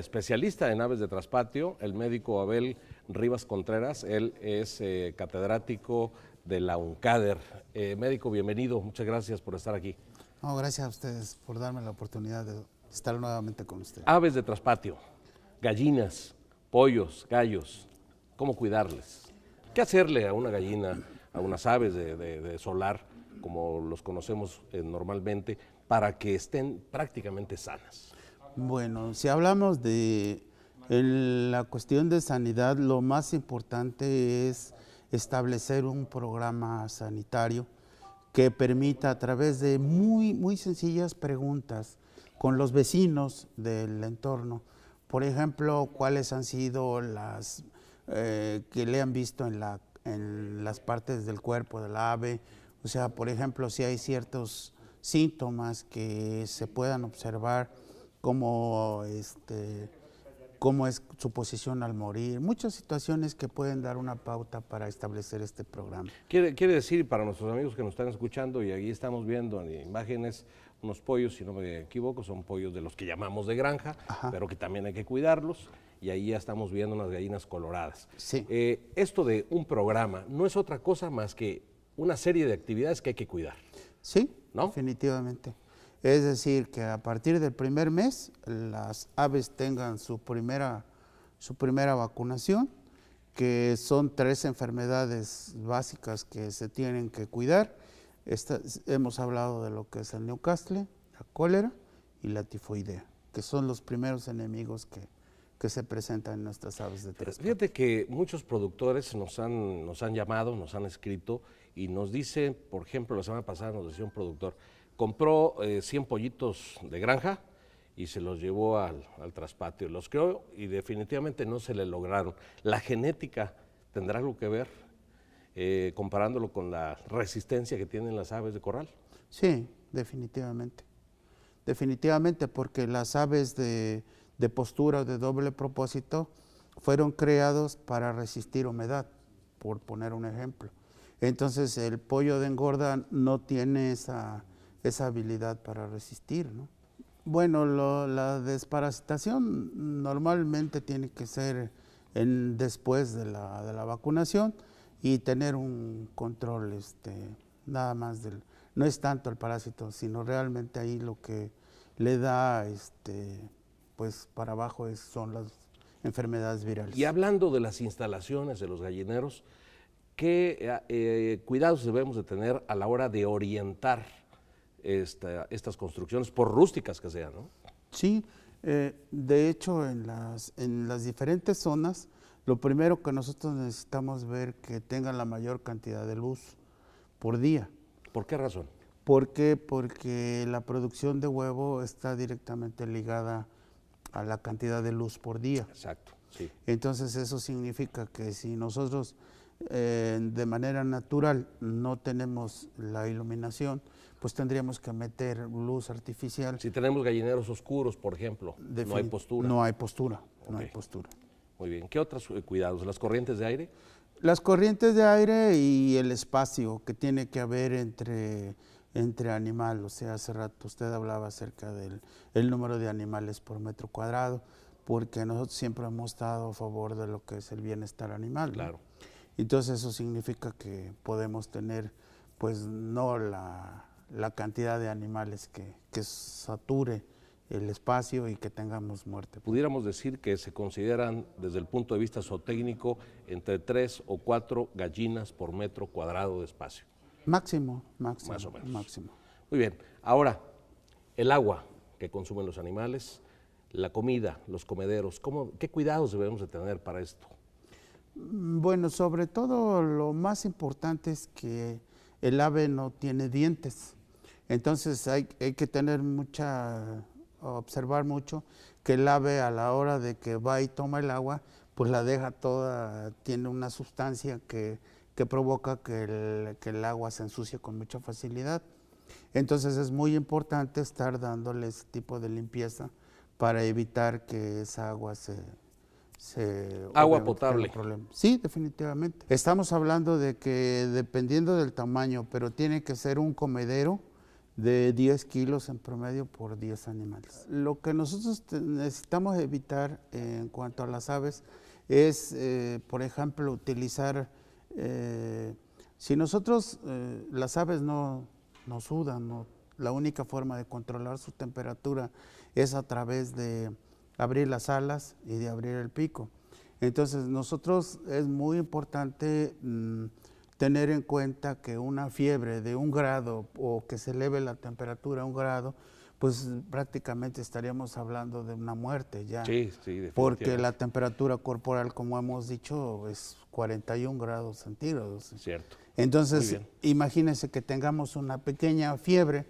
especialista en aves de traspatio, el médico Abel Rivas Contreras. Él es eh, catedrático de la UNCADER. Eh, médico, bienvenido. Muchas gracias por estar aquí. gracias a ustedes por darme la oportunidad de estar nuevamente con ustedes. Aves de traspatio, gallinas, pollos, gallos. ¿Cómo cuidarles? ¿Qué hacerle a una gallina, a unas aves de, solar, como los conocemos eh, normalmente, para que estén prácticamente sanas? Bueno, si hablamos de la cuestión de sanidad, lo más importante es establecer un programa sanitario que permita a través de muy, muy sencillas preguntas con los vecinos del entorno, por ejemplo, cuáles han sido las eh, que le han visto en, en las partes del cuerpo del ave, o sea, por ejemplo, si hay ciertos síntomas que se puedan observar cómo, este, cómo es su posición al morir, muchas situaciones que pueden dar una pauta para establecer este programa. Quiere, decir, para nuestros amigos que nos están escuchando, y ahí estamos viendo en imágenes unos pollos, si no me equivoco, son pollos de los que llamamos de granja, pero que también hay que cuidarlos. Y ahí ya estamos viendo unas gallinas coloradas. Eh, esto de un programa no es otra cosa más que una serie de actividades que hay que cuidar. Sí, ¿no? definitivamente. Es decir, que a partir del primer mes las aves tengan su primera, su primera vacunación, que son tres enfermedades básicas que se tienen que cuidar. hemos hablado de lo que es el Newcastle, la cólera y la tifoidea, que son los primeros enemigos que, que se presentan en nuestras aves de tres. Fíjate que muchos productores nos han, nos han llamado, nos han escrito y nos dicen, por ejemplo, la semana pasada nos decía un productor, compró 100 eh, pollitos de granja y se los llevó al, traspatio. Los creó y definitivamente no se le lograron. La genética tendrá algo que ver eh, comparándolo con la resistencia que tienen las aves de corral. Sí, definitivamente. Definitivamente, porque las aves de, postura o de doble propósito fueron creados para resistir humedad, por poner un ejemplo. Entonces el pollo de engorda no tiene esa esa habilidad para resistir, Bueno, la desparasitación normalmente tiene que ser después de la, vacunación y tener un control, este, nada más del, no es tanto el parásito, sino realmente ahí lo que le da, este, pues para abajo son las enfermedades virales. Y hablando de las instalaciones de los gallineros, ¿qué eh, eh, cuidados debemos de tener a la hora de orientar estas construcciones, por rústicas que sean, ¿no? Sí, eh, de hecho en las, en las diferentes zonas, lo primero que nosotros necesitamos ver que tengan la mayor cantidad de luz por día. ¿Por qué razón? Porque Porque la producción de huevo está directamente ligada a la cantidad de luz por día. Exacto, sí. Entonces eso significa que si nosotros eh, de manera natural no tenemos la iluminación, pues tendríamos que meter luz artificial. Si tenemos gallineros oscuros, por ejemplo, no hay postura. No hay postura, no hay postura. Muy bien, ¿qué otros eh, cuidados? ¿Las corrientes de aire? Las corrientes de aire y el espacio que tiene que haber entre, entre animal, o sea, hace rato usted hablaba acerca del número de animales por metro cuadrado, porque nosotros siempre hemos estado a favor de lo que es el bienestar animal. Claro. Entonces eso significa que podemos tener pues no la, cantidad de animales que, sature el espacio y que tengamos muerte. Pudiéramos decir que se consideran desde el punto de vista zootécnico entre tres o cuatro gallinas por metro cuadrado de espacio. Máximo, máximo. Más o menos. Máximo. Muy bien. Ahora, el agua que consumen los animales, la comida, los comederos, ¿qué cuidados debemos de tener para esto? Mm, bueno, sobre todo lo más importante es que el ave no tiene dientes. Entonces hay, que tener mucha, observar mucho que el ave a la hora de que va y toma el agua, pues la deja toda, tiene una sustancia que, provoca que el, que el, agua se ensucie con mucha facilidad. Entonces es muy importante estar dándole ese tipo de limpieza para evitar que esa agua se, se agua potable. Sí, definitivamente. Estamos hablando de que dependiendo del tamaño, pero tiene que ser un comedero de 10 kilos en promedio por 10 animales. Lo que nosotros necesitamos evitar en cuanto a las aves es, eh, por ejemplo, utilizar, eh, si nosotros, eh, las aves no, no sudan, la única forma de controlar su temperatura es a través de abrir las alas y de abrir el pico. Entonces nosotros es muy importante mm, tener en cuenta que una fiebre de un grado o que se eleve la temperatura a un grado, pues prácticamente estaríamos hablando de una muerte ya. Sí, sí, Porque la temperatura corporal, como hemos dicho, es 41 grados centígrados. Cierto. Entonces, imagínense que tengamos una pequeña fiebre,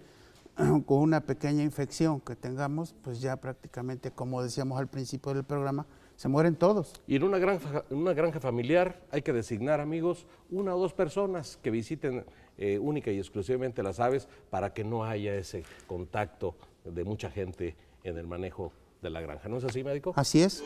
con una pequeña infección que tengamos, pues ya prácticamente, como decíamos al principio del programa, se mueren todos. Y en una granja, familiar hay que designar, amigos, una o dos personas que visiten eh, única y exclusivamente las aves para que no haya ese contacto de mucha gente en el manejo de la granja. ¿No es así, médico? Así es.